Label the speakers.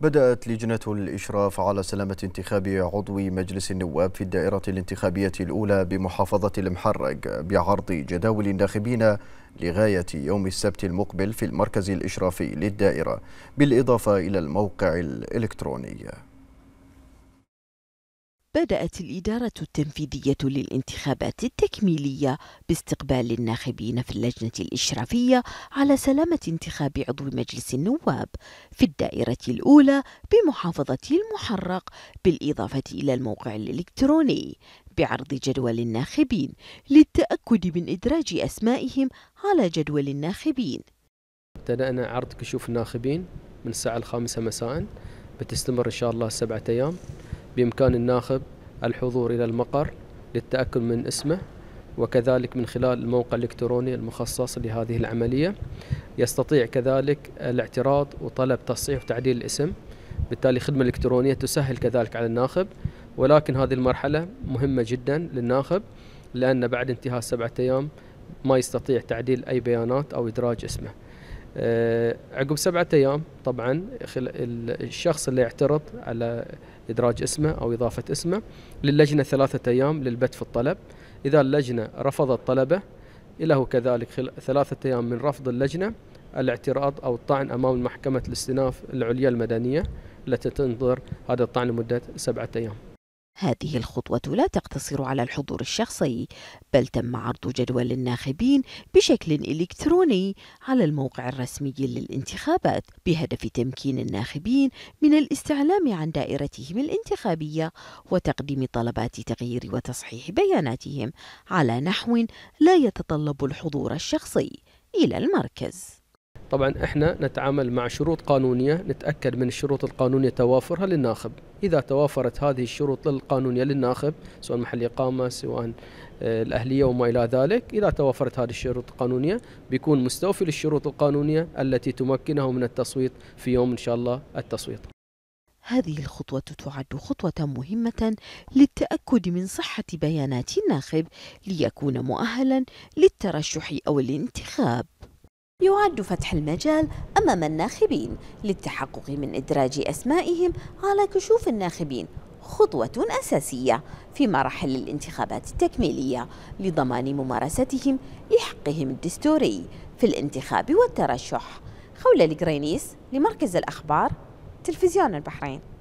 Speaker 1: بدأت لجنة الإشراف على سلامة انتخاب عضو مجلس النواب في الدائرة الانتخابية الأولى بمحافظة المحرق بعرض جداول الناخبين لغاية يوم السبت المقبل في المركز الإشرافي للدائرة بالإضافة إلى الموقع الإلكتروني
Speaker 2: بدأت الإدارة التنفيذية للانتخابات التكميلية باستقبال الناخبين في اللجنة الإشرافية على سلامة انتخاب عضو مجلس النواب في الدائرة الأولى بمحافظة المحرق بالإضافة إلى الموقع الإلكتروني بعرض جدول الناخبين للتأكد من إدراج أسمائهم على جدول الناخبين
Speaker 3: ابتدأنا عرض كشوف الناخبين من الساعة الخامسة مساء بتستمر إن شاء الله سبعة أيام بإمكان الناخب الحضور إلى المقر للتأكد من اسمه وكذلك من خلال الموقع الإلكتروني المخصص لهذه العملية يستطيع كذلك الاعتراض وطلب تصحيح وتعديل الاسم بالتالي خدمة إلكترونية تسهل كذلك على الناخب ولكن هذه المرحلة مهمة جدا للناخب لأن بعد انتهاء سبعة أيام ما يستطيع تعديل أي بيانات أو إدراج اسمه آه، عقب سبعة أيام طبعا الشخص اللي يعترض على إدراج اسمه أو إضافة اسمه للجنة ثلاثة أيام للبت في الطلب إذا اللجنة رفضت طلبه له كذلك ثلاثة أيام من رفض اللجنة الاعتراض أو الطعن أمام محكمة الاستئناف العليا المدنية التي تنظر هذا الطعن لمدة سبعة أيام
Speaker 2: هذه الخطوة لا تقتصر على الحضور الشخصي بل تم عرض جدول الناخبين بشكل إلكتروني على الموقع الرسمي للانتخابات بهدف تمكين الناخبين من الاستعلام عن دائرتهم الانتخابية وتقديم طلبات تغيير وتصحيح بياناتهم على نحو لا يتطلب
Speaker 3: الحضور الشخصي إلى المركز طبعا احنا نتعامل مع شروط قانونيه نتاكد من الشروط القانونيه توافرها للناخب اذا توافرت هذه الشروط القانونيه للناخب سواء محل اقامه سواء آه، الاهليه وما الى ذلك اذا توافرت هذه الشروط القانونيه بيكون مستوفي للشروط القانونيه التي تمكنه من التصويت في يوم ان شاء الله التصويت
Speaker 2: هذه الخطوة تعد خطوة مهمة للتأكد من صحة بيانات الناخب ليكون مؤهلا للترشح أو الانتخاب يعد فتح المجال أمام الناخبين للتحقق من إدراج أسمائهم على كشوف الناخبين خطوة أساسية في مراحل الانتخابات التكميلية لضمان ممارستهم لحقهم الدستوري في الانتخاب والترشح خولة القرينيس لمركز
Speaker 3: الأخبار تلفزيون البحرين